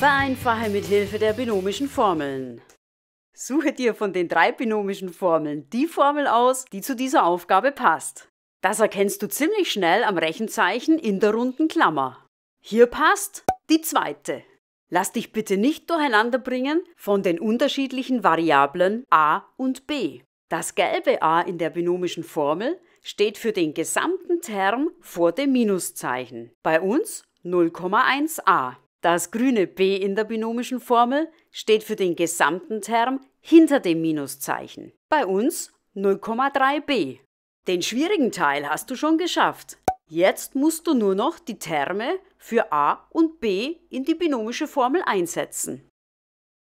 Vereinfache mit Hilfe der binomischen Formeln. Suche dir von den drei binomischen Formeln die Formel aus, die zu dieser Aufgabe passt. Das erkennst du ziemlich schnell am Rechenzeichen in der runden Klammer. Hier passt die zweite. Lass dich bitte nicht durcheinanderbringen von den unterschiedlichen Variablen a und b. Das gelbe a in der binomischen Formel steht für den gesamten Term vor dem Minuszeichen. Bei uns 0,1a. Das grüne B in der binomischen Formel steht für den gesamten Term hinter dem Minuszeichen. Bei uns 0,3b. Den schwierigen Teil hast du schon geschafft. Jetzt musst du nur noch die Terme für a und b in die binomische Formel einsetzen.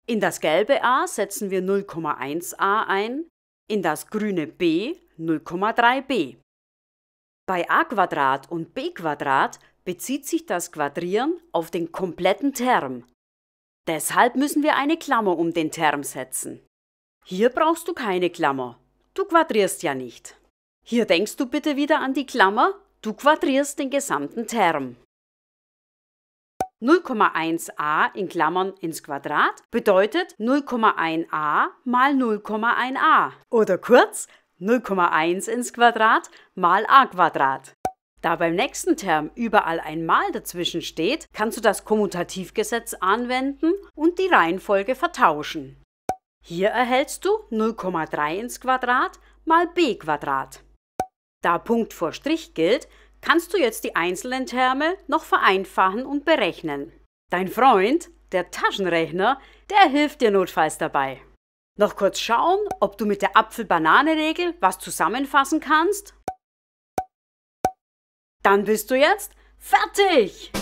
In das gelbe a setzen wir 0,1a ein, in das grüne b 0,3b. Bei a und b bezieht sich das Quadrieren auf den kompletten Term. Deshalb müssen wir eine Klammer um den Term setzen. Hier brauchst du keine Klammer. Du quadrierst ja nicht. Hier denkst du bitte wieder an die Klammer, du quadrierst den gesamten Term. 0,1a in Klammern ins Quadrat bedeutet 0,1a mal 0,1a oder kurz 0,1 ins Quadrat mal a Quadrat. Da beim nächsten Term überall ein Mal dazwischen steht, kannst du das Kommutativgesetz anwenden und die Reihenfolge vertauschen. Hier erhältst du 0,3 ins Quadrat mal b Quadrat. Da Punkt vor Strich gilt, kannst du jetzt die einzelnen Terme noch vereinfachen und berechnen. Dein Freund, der Taschenrechner, der hilft dir notfalls dabei. Noch kurz schauen, ob du mit der Apfel-Banane-Regel was zusammenfassen kannst dann bist du jetzt fertig!